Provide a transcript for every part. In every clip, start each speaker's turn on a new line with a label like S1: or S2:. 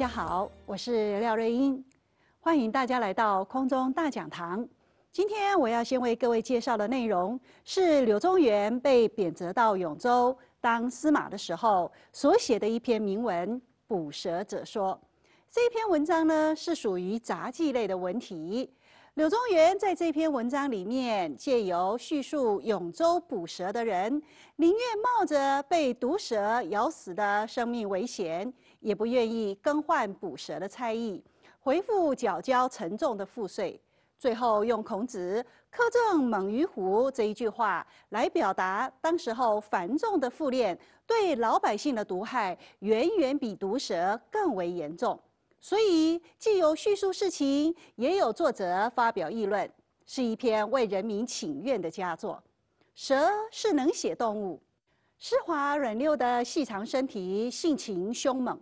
S1: 大家好，我是廖瑞英，欢迎大家来到空中大讲堂。今天我要先为各位介绍的内容是柳宗元被贬谪到永州当司马的时候所写的一篇铭文《捕蛇者说》。这篇文章呢是属于杂技类的文体。柳宗元在这篇文章里面借由叙述永州捕蛇的人，宁愿冒着被毒蛇咬死的生命危险。也不愿意更换捕蛇的差役，回复缴交沉重的赋税，最后用孔子苛政猛于虎这一句话来表达，当时候繁重的赋练对老百姓的毒害，远远比毒蛇更为严重。所以既有叙述事情，也有作者发表议论，是一篇为人民请愿的佳作。蛇是冷血动物，湿滑软溜的细长身体，性情凶猛。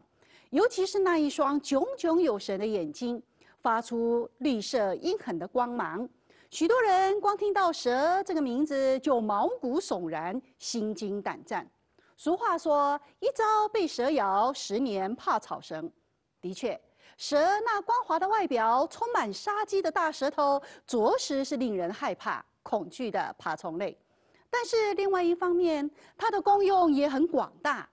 S1: 尤其是那一双炯炯有神的眼睛，发出绿色阴狠的光芒。许多人光听到蛇这个名字就毛骨悚然、心惊胆战。俗话说：“一朝被蛇咬，十年怕草绳。”的确，蛇那光滑的外表、充满杀机的大舌头，着实是令人害怕、恐惧的爬虫类。但是，另外一方面，它的功用也很广大，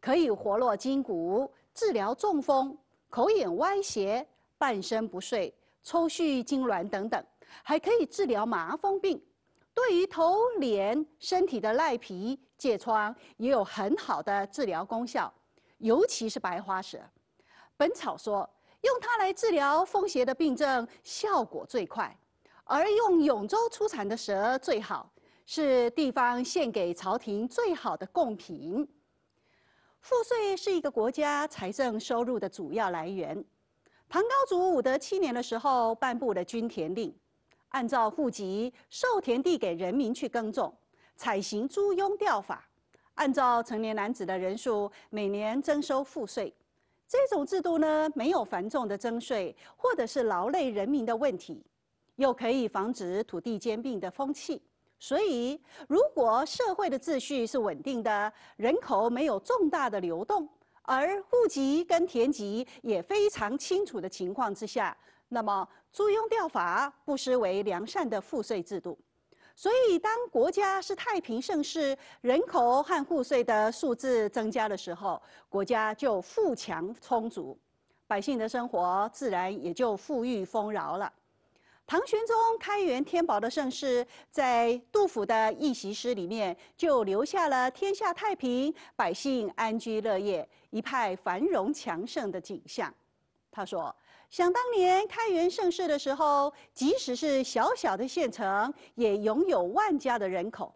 S1: 可以活络筋骨。治疗中风、口眼歪斜、半身不遂、抽搐、痉挛等等，还可以治疗麻风病。对于头脸、身体的赖皮疥疮也有很好的治疗功效，尤其是白花蛇。《本草》说，用它来治疗风邪的病症，效果最快。而用永州出产的蛇最好，是地方献给朝廷最好的贡品。赋税是一个国家财政收入的主要来源。唐高祖武德七年的时候，颁布了均田令，按照户籍授田地给人民去耕种，采行租庸调法，按照成年男子的人数每年征收赋税。这种制度呢，没有繁重的征税或者是劳累人民的问题，又可以防止土地兼并的风气。所以，如果社会的秩序是稳定的，人口没有重大的流动，而户籍跟田籍也非常清楚的情况之下，那么租庸调法不失为良善的赋税制度。所以，当国家是太平盛世，人口和户税的数字增加的时候，国家就富强充足，百姓的生活自然也就富裕丰饶了。唐玄宗开元天宝的盛世，在杜甫的一席诗里面就留下了天下太平、百姓安居乐业、一派繁荣强盛的景象。他说：“想当年开元盛世的时候，即使是小小的县城，也拥有万家的人口。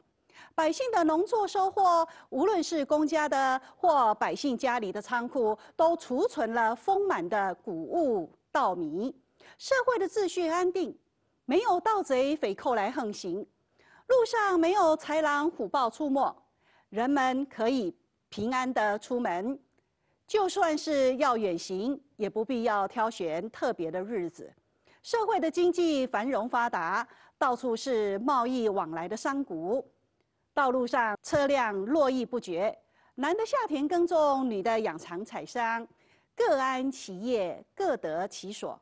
S1: 百姓的农作收获，无论是公家的或百姓家里的仓库，都储存了丰满的谷物稻米。社会的秩序安定。”没有盗贼匪寇来横行，路上没有豺狼虎豹出没，人们可以平安的出门。就算是要远行，也不必要挑选特别的日子。社会的经济繁荣发达，到处是贸易往来的商贾，道路上车辆络绎不绝。男的下田耕种，女的养蚕采桑，各安其业，各得其所。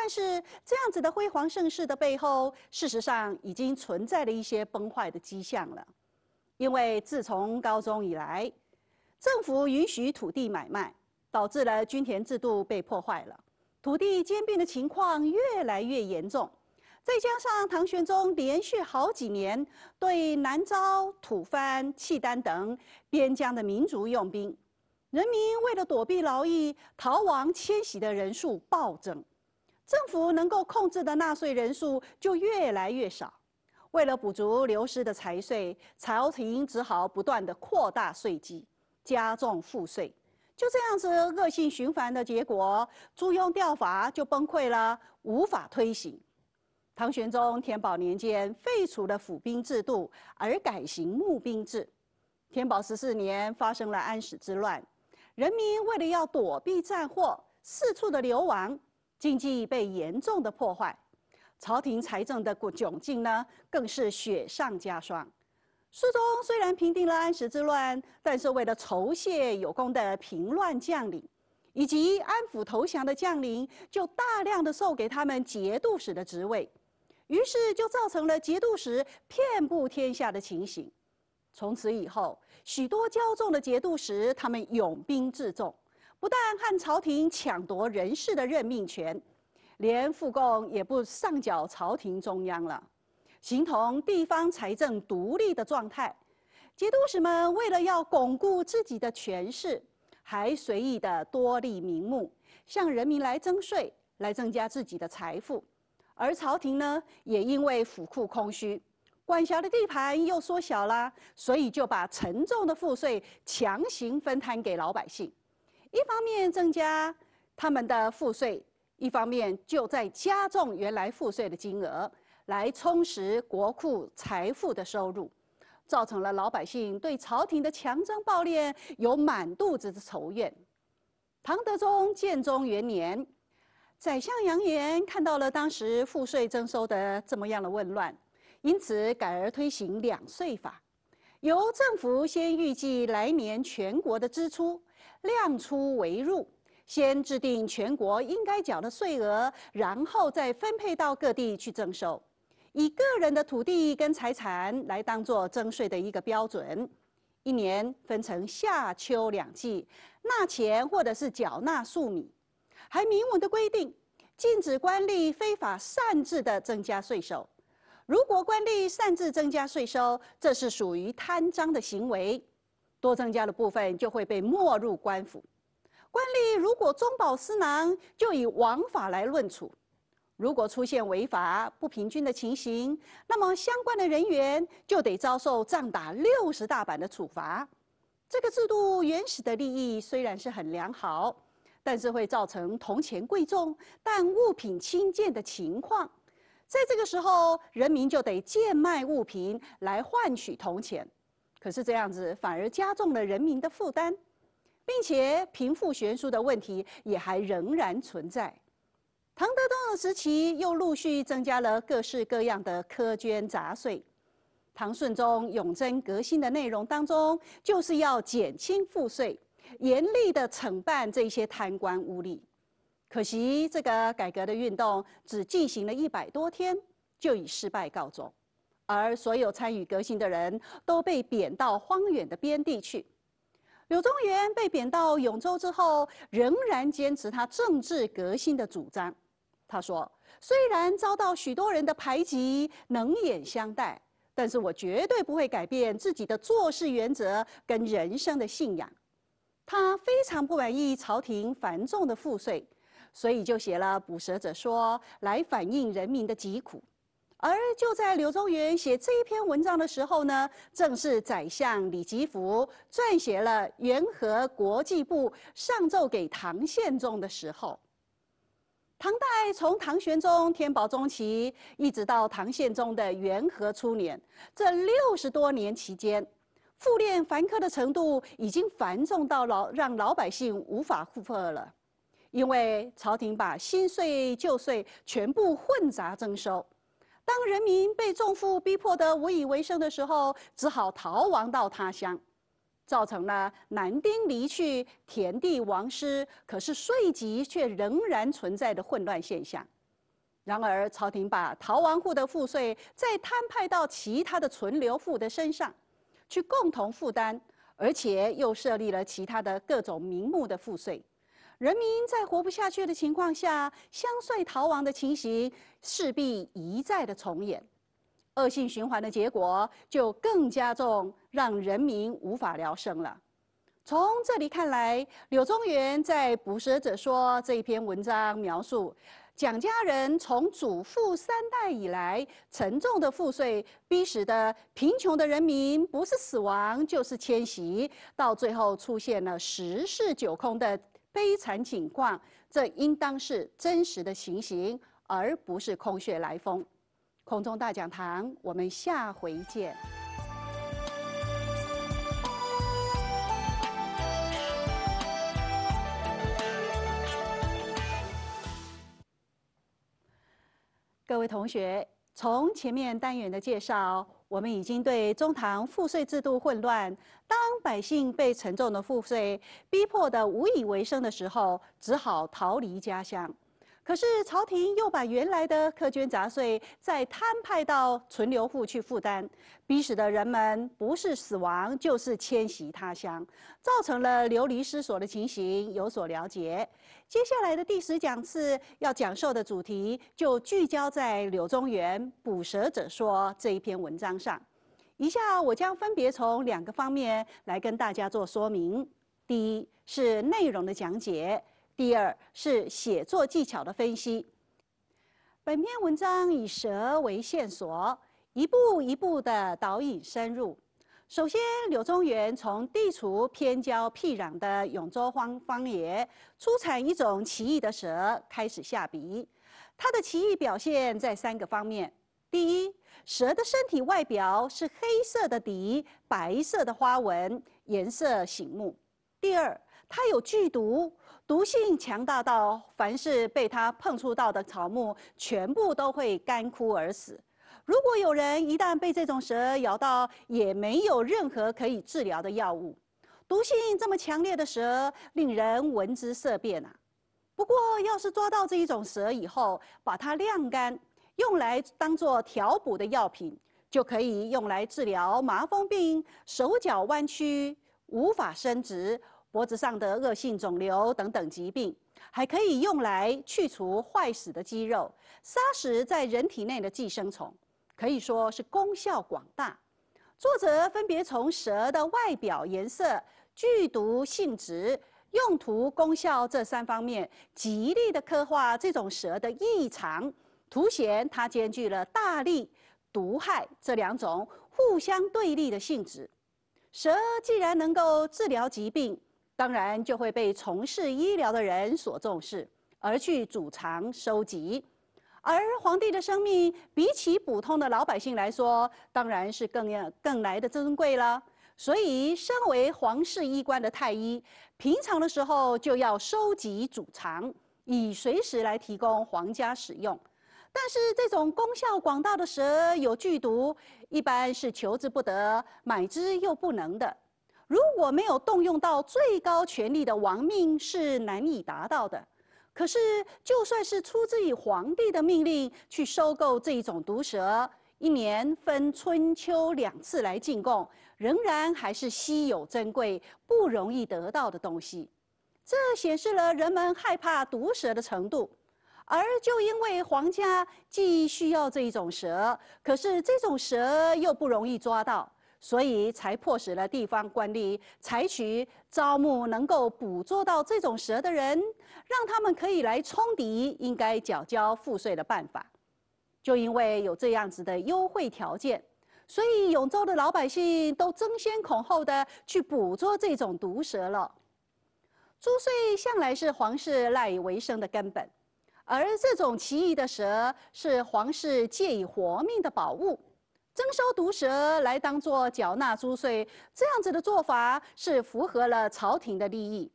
S1: 但是这样子的辉煌盛世的背后，事实上已经存在了一些崩坏的迹象了。因为自从高中以来，政府允许土地买卖，导致了均田制度被破坏了，土地兼并的情况越来越严重。再加上唐玄宗连续好几年对南诏、吐蕃、契丹等边疆的民族用兵，人民为了躲避劳役，逃亡迁徙的人数暴增。政府能够控制的纳税人数就越来越少，为了补足流失的财税，朝廷只好不断的扩大税基，加重赋税。就这样子恶性循环的结果，租庸调法就崩溃了，无法推行。唐玄宗天宝年间废除了府兵制度，而改行募兵制。天宝十四年发生了安史之乱，人民为了要躲避战祸，四处的流亡。经济被严重的破坏，朝廷财政的窘境呢，更是雪上加霜。书中虽然平定了安史之乱，但是为了酬谢有功的平乱将领，以及安抚投降的将领，就大量的授给他们节度使的职位，于是就造成了节度使遍布天下的情形。从此以后，许多骄纵的节度使，他们拥兵自重。不但和朝廷抢夺人事的任命权，连赋贡也不上缴朝廷中央了，形同地方财政独立的状态。节度使们为了要巩固自己的权势，还随意的多立名目，向人民来征税，来增加自己的财富。而朝廷呢，也因为府库空虚，管辖的地盘又缩小啦，所以就把沉重的赋税强行分摊给老百姓。一方面增加他们的赋税，一方面就在加重原来赋税的金额，来充实国库财富的收入，造成了老百姓对朝廷的强征暴敛有满肚子的仇怨。唐德宗建中元年，宰相杨炎看到了当时赋税征收的这么样的混乱，因此改而推行两税法，由政府先预计来年全国的支出。量出为入，先制定全国应该缴的税额，然后再分配到各地去征收，以个人的土地跟财产来当做征税的一个标准。一年分成夏秋两季，纳钱或者是缴纳粟米，还明文的规定，禁止官吏非法擅自的增加税收。如果官吏擅自增加税收，这是属于贪赃的行为。多增加的部分就会被没入官府，官吏如果中饱私囊，就以王法来论处；如果出现违法不平均的情形，那么相关的人员就得遭受杖打六十大板的处罚。这个制度原始的利益虽然是很良好，但是会造成铜钱贵重但物品轻贱的情况，在这个时候，人民就得贱卖物品来换取铜钱。可是这样子，反而加重了人民的负担，并且贫富悬殊的问题也还仍然存在。唐德宗时期又陆续增加了各式各样的苛捐杂税。唐顺宗永贞革新的内容当中，就是要减轻赋税，严厉的惩办这些贪官污吏。可惜这个改革的运动只进行了一百多天，就以失败告终。而所有参与革新的人，都被贬到荒远的边地去。柳宗元被贬到永州之后，仍然坚持他政治革新的主张。他说：“虽然遭到许多人的排挤、冷眼相待，但是我绝对不会改变自己的做事原则跟人生的信仰。”他非常不满意朝廷繁重的赋税，所以就写了《捕蛇者说》来反映人民的疾苦。而就在柳宗元写这一篇文章的时候呢，正是宰相李吉甫撰写了《元和国际部上奏给唐宪宗的时候。唐代从唐玄宗天宝中期一直到唐宪宗的元和初年，这六十多年期间，赋练繁科的程度已经繁重到老让老百姓无法负荷了，因为朝廷把新税旧税全部混杂征收。当人民被重负逼迫得无以为生的时候，只好逃亡到他乡，造成了男丁离去、田地亡失，可是税籍却仍然存在的混乱现象。然而，朝廷把逃亡户的赋税再摊派到其他的存留户的身上，去共同负担，而且又设立了其他的各种名目的赋税。人民在活不下去的情况下，相税逃亡的情形势必一再的重演，恶性循环的结果就更加重，让人民无法聊生了。从这里看来，柳宗元在《捕蛇者说》这一篇文章描述，蒋家人从祖父三代以来，沉重的赋税逼使得贫穷的人民不是死亡就是迁徙，到最后出现了十室九空的。悲惨景况，这应当是真实的情形，而不是空穴来风。空中大讲堂，我们下回见。各位同学，从前面单元的介绍。我们已经对中唐赋税制度混乱。当百姓被沉重的赋税逼迫的无以为生的时候，只好逃离家乡。可是朝廷又把原来的苛捐杂税再摊派到存留户去负担，逼使得人们不是死亡就是迁徙他乡，造成了流离失所的情形。有所了解。接下来的第十讲次要讲授的主题就聚焦在柳宗元《捕蛇者说》这一篇文章上。以下我将分别从两个方面来跟大家做说明。第一是内容的讲解。第二是写作技巧的分析。本篇文章以蛇为线索，一步一步的导引深入。首先，柳宗元从地处偏郊僻壤的永州方方言出产一种奇异的蛇开始下笔。它的奇异表现在三个方面：第一，蛇的身体外表是黑色的底，白色的花纹，颜色醒目；第二，它有剧毒。毒性强大到，凡是被它碰触到的草木，全部都会干枯而死。如果有人一旦被这种蛇咬到，也没有任何可以治疗的药物。毒性这么强烈的蛇，令人闻之色变啊。不过，要是抓到这一种蛇以后，把它晾干，用来当做调补的药品，就可以用来治疗麻风病、手脚弯曲无法伸直。脖子上的恶性肿瘤等等疾病，还可以用来去除坏死的肌肉、杀死在人体内的寄生虫，可以说是功效广大。作者分别从蛇的外表、颜色、剧毒性质、用途、功效这三方面，极力的刻画这种蛇的异常，凸显它兼具了大力、毒害这两种互相对立的性质。蛇既然能够治疗疾病，当然就会被从事医疗的人所重视，而去储藏收集。而皇帝的生命比起普通的老百姓来说，当然是更要更来的珍贵了。所以，身为皇室医官的太医，平常的时候就要收集储藏，以随时来提供皇家使用。但是，这种功效广大的蛇有剧毒，一般是求之不得，买之又不能的。如果没有动用到最高权力的王命是难以达到的。可是，就算是出自于皇帝的命令去收购这一种毒蛇，一年分春秋两次来进贡，仍然还是稀有珍贵、不容易得到的东西。这显示了人们害怕毒蛇的程度。而就因为皇家既需要这一种蛇，可是这种蛇又不容易抓到。所以才迫使了地方官吏采取招募能够捕捉到这种蛇的人，让他们可以来冲抵应该缴交赋税的办法。就因为有这样子的优惠条件，所以永州的老百姓都争先恐后的去捕捉这种毒蛇了。租税向来是皇室赖以为生的根本，而这种奇异的蛇是皇室借以活命的宝物。征收毒蛇来当做缴纳租税，这样子的做法是符合了朝廷的利益，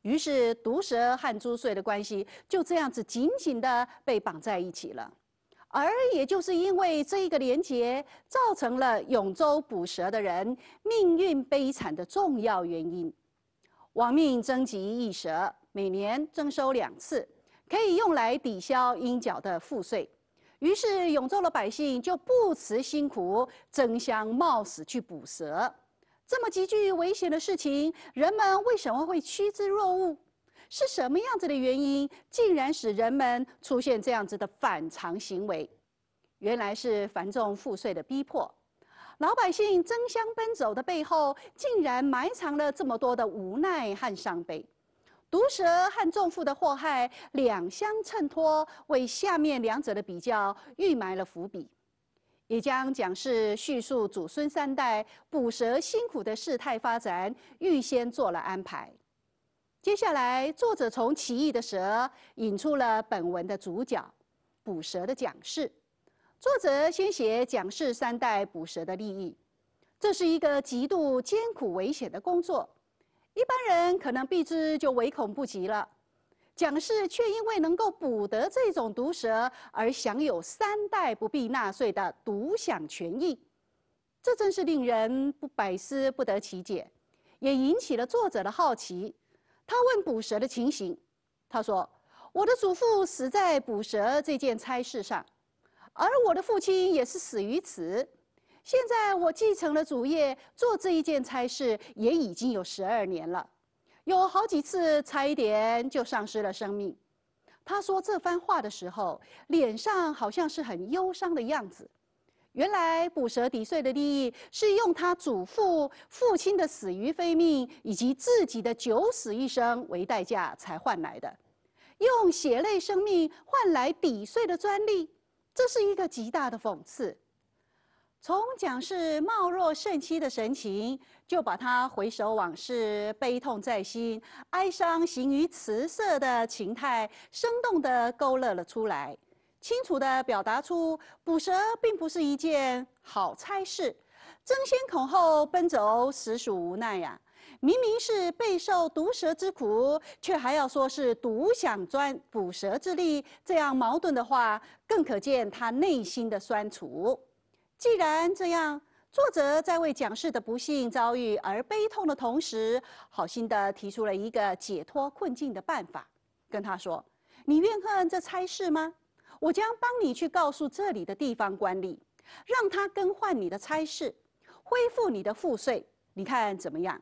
S1: 于是毒蛇和租税的关系就这样子紧紧地被绑在一起了。而也就是因为这一个连结，造成了永州捕蛇的人命运悲惨的重要原因。亡命征集一蛇，每年征收两次，可以用来抵消应缴的赋税。于是，永州的百姓就不辞辛苦，争相冒死去捕蛇。这么极具危险的事情，人们为什么会趋之若鹜？是什么样子的原因，竟然使人们出现这样子的反常行为？原来是繁重赋税的逼迫，老百姓争相奔走的背后，竟然埋藏了这么多的无奈和伤悲。毒蛇和重负的祸害两相衬托，为下面两者的比较预埋了伏笔，也将蒋氏叙述祖孙三代捕蛇辛苦的事态发展预先做了安排。接下来，作者从奇异的蛇引出了本文的主角——捕蛇的蒋氏。作者先写蒋氏三代捕蛇的利益，这是一个极度艰苦危险的工作。一般人可能避之就唯恐不及了，蒋氏却因为能够捕得这种毒蛇，而享有三代不必纳税的独享权益，这真是令人不百思不得其解，也引起了作者的好奇。他问捕蛇的情形，他说：“我的祖父死在捕蛇这件差事上，而我的父亲也是死于此。”现在我继承了祖业，做这一件差事也已经有十二年了，有好几次差一点就丧失了生命。他说这番话的时候，脸上好像是很忧伤的样子。原来捕蛇抵税的利益，是用他祖父、父亲的死于非命，以及自己的九死一生为代价才换来的，用血泪生命换来抵税的专利，这是一个极大的讽刺。从蒋氏貌若盛期的神情，就把他回首往事、悲痛在心、哀伤形于辞色的情态，生动地勾勒了出来，清楚地表达出捕蛇并不是一件好差事，争先恐后奔走，实属无奈呀。明明是备受毒蛇之苦，却还要说是独享专捕蛇之力，这样矛盾的话，更可见他内心的酸楚。既然这样，作者在为蒋氏的不幸遭遇而悲痛的同时，好心的提出了一个解脱困境的办法，跟他说：“你怨恨这差事吗？我将帮你去告诉这里的地方官吏，让他更换你的差事，恢复你的赋税，你看怎么样？”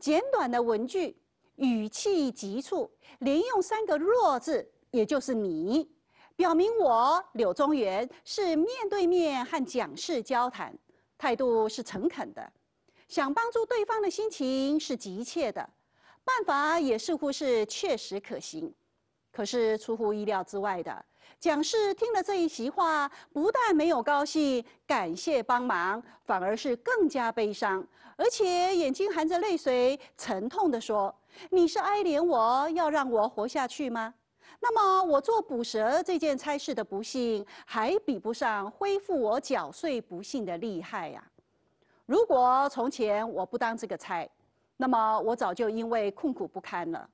S1: 简短的文句，语气急促，连用三个“弱”字，也就是你。表明我柳宗元是面对面和蒋氏交谈，态度是诚恳的，想帮助对方的心情是急切的，办法也似乎是确实可行。可是出乎意料之外的，蒋氏听了这一席话，不但没有高兴、感谢帮忙，反而是更加悲伤，而且眼睛含着泪水，沉痛地说：“你是哀怜我，要让我活下去吗？”那么我做捕蛇这件差事的不幸，还比不上恢复我缴税不幸的厉害呀！如果从前我不当这个差，那么我早就因为困苦不堪了。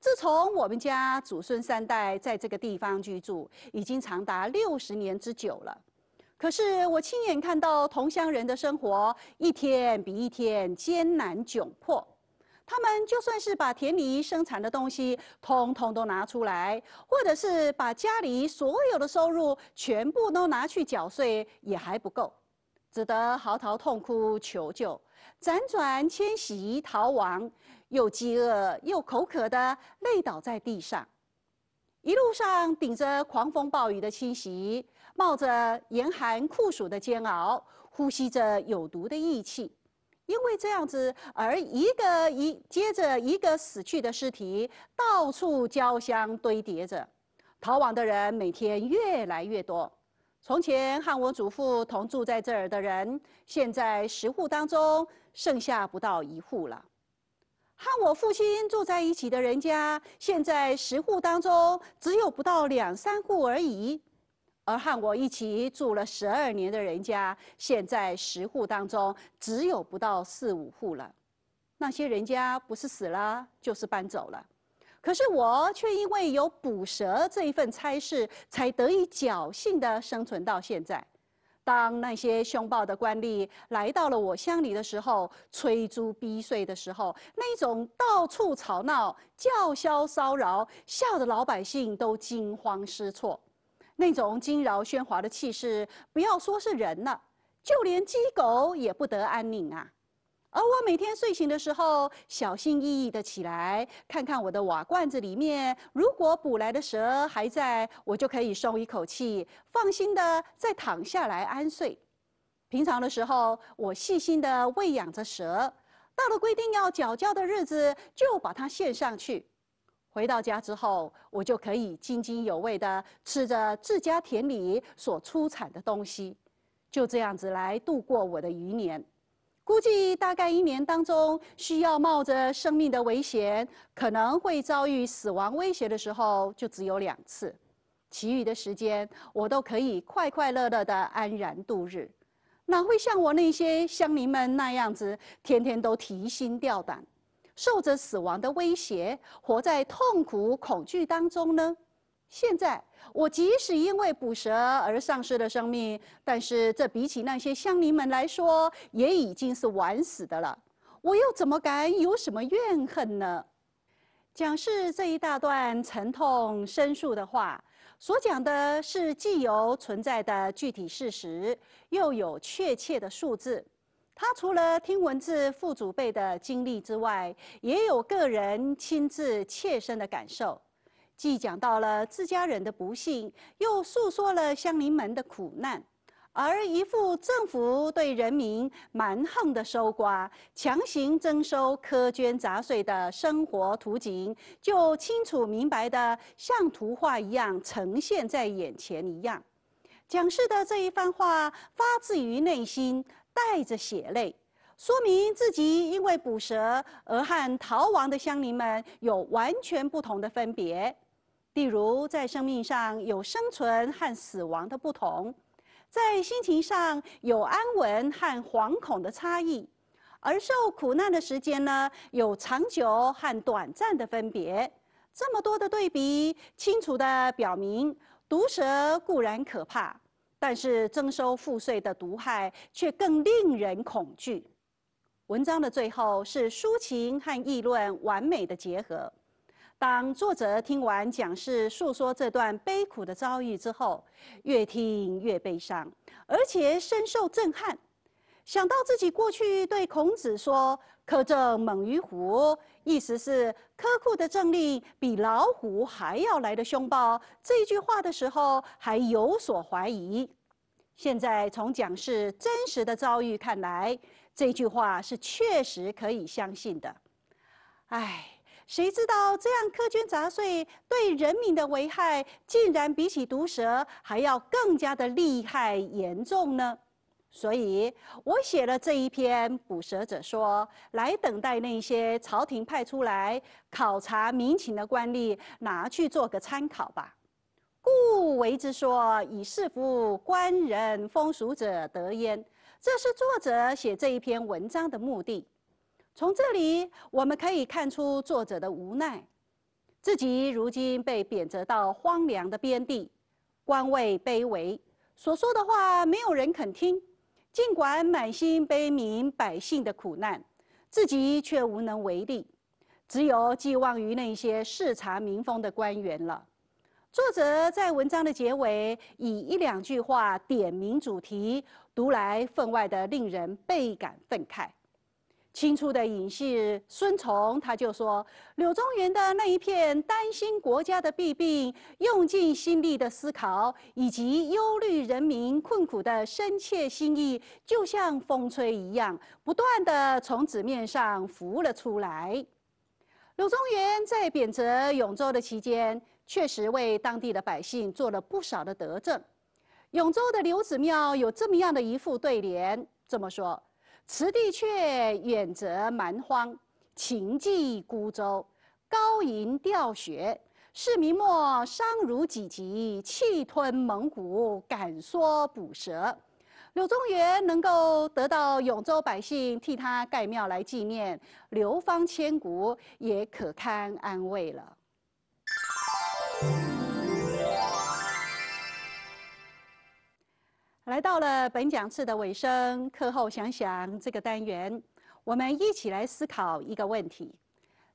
S1: 自从我们家祖孙三代在这个地方居住，已经长达六十年之久了，可是我亲眼看到同乡人的生活一天比一天艰难窘迫。他们就算是把田里生产的东西通通都拿出来，或者是把家里所有的收入全部都拿去缴税，也还不够，只得嚎啕痛哭求救，辗转迁徙逃亡，又饥饿又口渴的累倒在地上，一路上顶着狂风暴雨的侵袭，冒着严寒酷暑的煎熬，呼吸着有毒的疫气。因为这样子，而一个一接着一个死去的尸体到处交相堆叠着，逃亡的人每天越来越多。从前和我祖父同住在这儿的人，现在十户当中剩下不到一户了；和我父亲住在一起的人家，现在十户当中只有不到两三户而已。而和我一起住了十二年的人家，现在十户当中只有不到四五户了。那些人家不是死了，就是搬走了。可是我却因为有捕蛇这一份差事，才得以侥幸的生存到现在。当那些凶暴的官吏来到了我乡里的时候，催租逼税的时候，那种到处吵闹、叫嚣骚扰，笑得老百姓都惊慌失措。那种惊扰喧哗的气势，不要说是人了，就连鸡狗也不得安宁啊。而我每天睡醒的时候，小心翼翼的起来，看看我的瓦罐子里面，如果捕来的蛇还在，我就可以松一口气，放心的再躺下来安睡。平常的时候，我细心的喂养着蛇，到了规定要缴交的日子，就把它献上去。回到家之后，我就可以津津有味地吃着自家田里所出产的东西，就这样子来度过我的余年。估计大概一年当中，需要冒着生命的危险，可能会遭遇死亡威胁的时候，就只有两次。其余的时间，我都可以快快乐乐的安然度日，哪会像我那些乡民们那样子，天天都提心吊胆。受着死亡的威胁，活在痛苦恐惧当中呢。现在我即使因为捕蛇而丧失了生命，但是这比起那些乡邻们来说，也已经是完死的了。我又怎么敢有什么怨恨呢？讲是这一大段沉痛申诉的话，所讲的是既有存在的具体事实，又有确切的数字。他除了听闻自父祖辈的经历之外，也有个人亲自切身的感受，既讲到了自家人的不幸，又诉说了乡邻们的苦难，而一副政府对人民蛮横的收刮、强行征收苛捐杂税的生活图景，就清楚明白的像图画一样呈现在眼前一样。讲师的这一番话发自于内心。带着血泪，说明自己因为捕蛇而和逃亡的乡邻们有完全不同的分别。例如，在生命上有生存和死亡的不同，在心情上有安稳和惶恐的差异，而受苦难的时间呢，有长久和短暂的分别。这么多的对比，清楚的表明，毒蛇固然可怕。但是增收赋税的毒害却更令人恐惧。文章的最后是抒情和议论完美的结合。当作者听完蒋氏诉说这段悲苦的遭遇之后，越听越悲伤，而且深受震撼。想到自己过去对孔子说“苛政猛于虎”，意思是苛酷的政令比老虎还要来的凶暴。这句话的时候还有所怀疑，现在从蒋氏真实的遭遇看来，这句话是确实可以相信的。哎，谁知道这样苛捐杂税对人民的危害，竟然比起毒蛇还要更加的厉害严重呢？所以我写了这一篇《捕蛇者说》，来等待那些朝廷派出来考察民情的官吏拿去做个参考吧。故为之说，以是服官人风俗者得焉。这是作者写这一篇文章的目的。从这里我们可以看出作者的无奈，自己如今被贬谪到荒凉的边地，官位卑微，所说的话没有人肯听。尽管满心悲悯百姓的苦难，自己却无能为力，只有寄望于那些视察民风的官员了。作者在文章的结尾以一两句话点明主题，读来分外的令人倍感愤慨。清初的隐士孙崇他就说：“柳宗元的那一片担心国家的弊病、用尽心力的思考，以及忧虑人民困苦的深切心意，就像风吹一样，不断的从纸面上浮了出来。”柳宗元在贬谪永州的期间，确实为当地的百姓做了不少的德政。永州的刘子庙有这么样的一副对联，这么说。此地却远则蛮荒，情寄孤舟，高吟钓雪。是明末伤如己疾，气吞蒙古，敢说捕蛇。柳宗元能够得到永州百姓替他盖庙来纪念，流芳千古，也可堪安慰了。来到了本讲次的尾声，课后想想这个单元，我们一起来思考一个问题。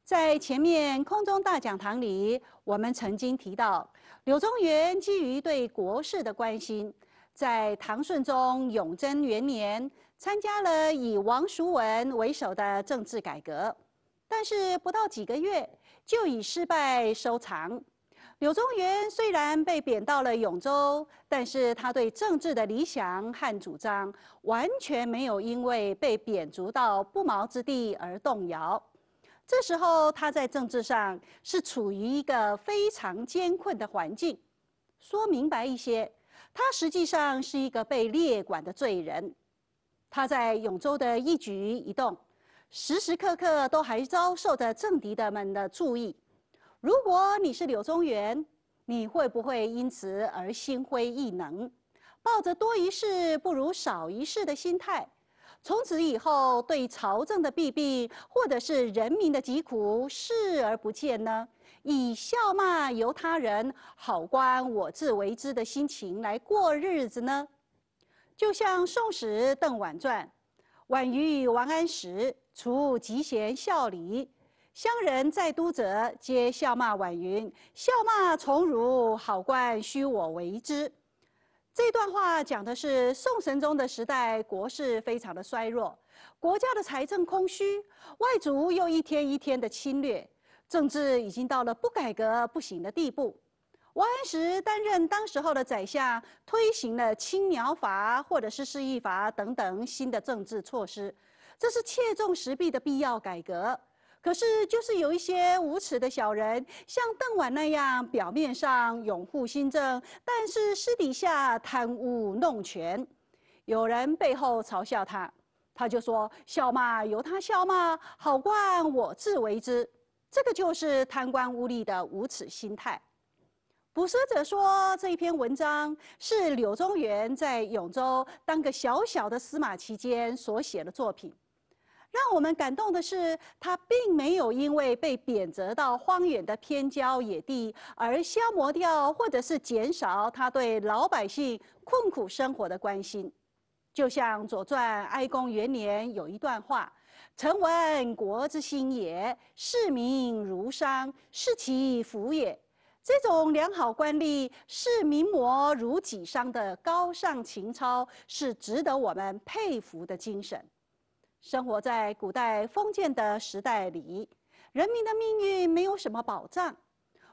S1: 在前面空中大讲堂里，我们曾经提到，柳宗元基于对国事的关心，在唐顺宗永贞元年参加了以王叔文为首的政治改革，但是不到几个月就以失败收场。柳宗元虽然被贬到了永州，但是他对政治的理想和主张完全没有因为被贬逐到不毛之地而动摇。这时候，他在政治上是处于一个非常艰困的环境。说明白一些，他实际上是一个被列管的罪人。他在永州的一举一动，时时刻刻都还遭受着政敌的们的注意。如果你是柳宗元，你会不会因此而心灰意冷，抱着多一事不如少一事的心态，从此以后对朝政的弊病或者是人民的疾苦视而不见呢？以笑骂由他人，好官我自为之的心情来过日子呢？就像《宋史·邓婉传》，婉瑜王安石除吉贤孝礼。乡人在都者，皆笑骂婉云，笑骂从儒，好官须我为之。这段话讲的是宋神宗的时代，国势非常的衰弱，国家的财政空虚，外族又一天一天的侵略，政治已经到了不改革不行的地步。王安石担任当时候的宰相，推行了青苗法或者是市意法等等新的政治措施，这是切中时弊的必要改革。可是，就是有一些无耻的小人，像邓婉那样，表面上拥护新政，但是私底下贪污弄权。有人背后嘲笑他，他就说：“笑骂由他笑骂，好官我自为之。”这个就是贪官污吏的无耻心态。捕蛇者说，这一篇文章是柳宗元在永州当个小小的司马期间所写的作品。让我们感动的是，他并没有因为被贬谪到荒远的偏郊野地而消磨掉，或者是减少他对老百姓困苦生活的关心。就像《左传》哀公元年有一段话：“臣闻国之兴也，视民如商，是其福也。”这种良好官吏视民瘼如己商的高尚情操，是值得我们佩服的精神。生活在古代封建的时代里，人民的命运没有什么保障。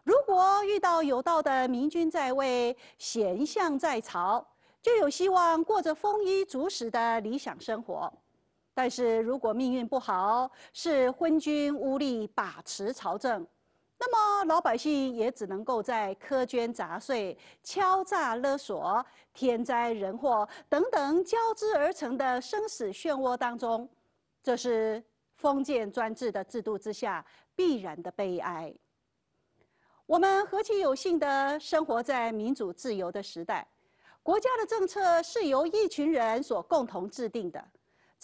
S1: 如果遇到有道的明君在位、贤相在朝，就有希望过着丰衣足食的理想生活。但是如果命运不好，是昏君污吏把持朝政。那么，老百姓也只能够在苛捐杂税、敲诈勒索、天灾人祸等等交织而成的生死漩涡当中，这是封建专制的制度之下必然的悲哀。我们何其有幸地生活在民主自由的时代，国家的政策是由一群人所共同制定的。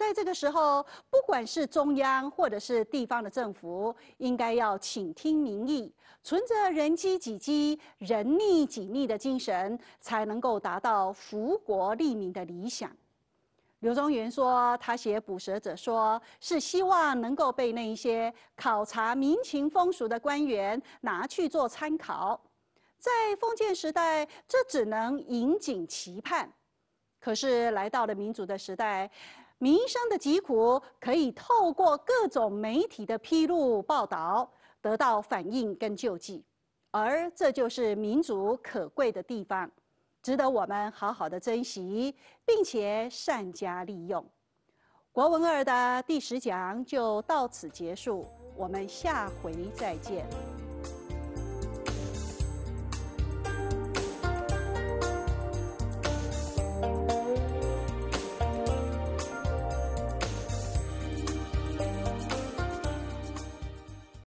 S1: 在这个时候，不管是中央或者是地方的政府，应该要倾听民意，存着“人机几机，人逆几逆”的精神，才能够达到福国利民的理想。刘宗元说，他写《捕蛇者说》，是希望能够被那一些考察民情风俗的官员拿去做参考。在封建时代，这只能引颈期盼；可是来到了民主的时代。民生的疾苦可以透过各种媒体的披露报道得到反映跟救济，而这就是民主可贵的地方，值得我们好好的珍惜并且善加利用。国文二的第十讲就到此结束，我们下回再见。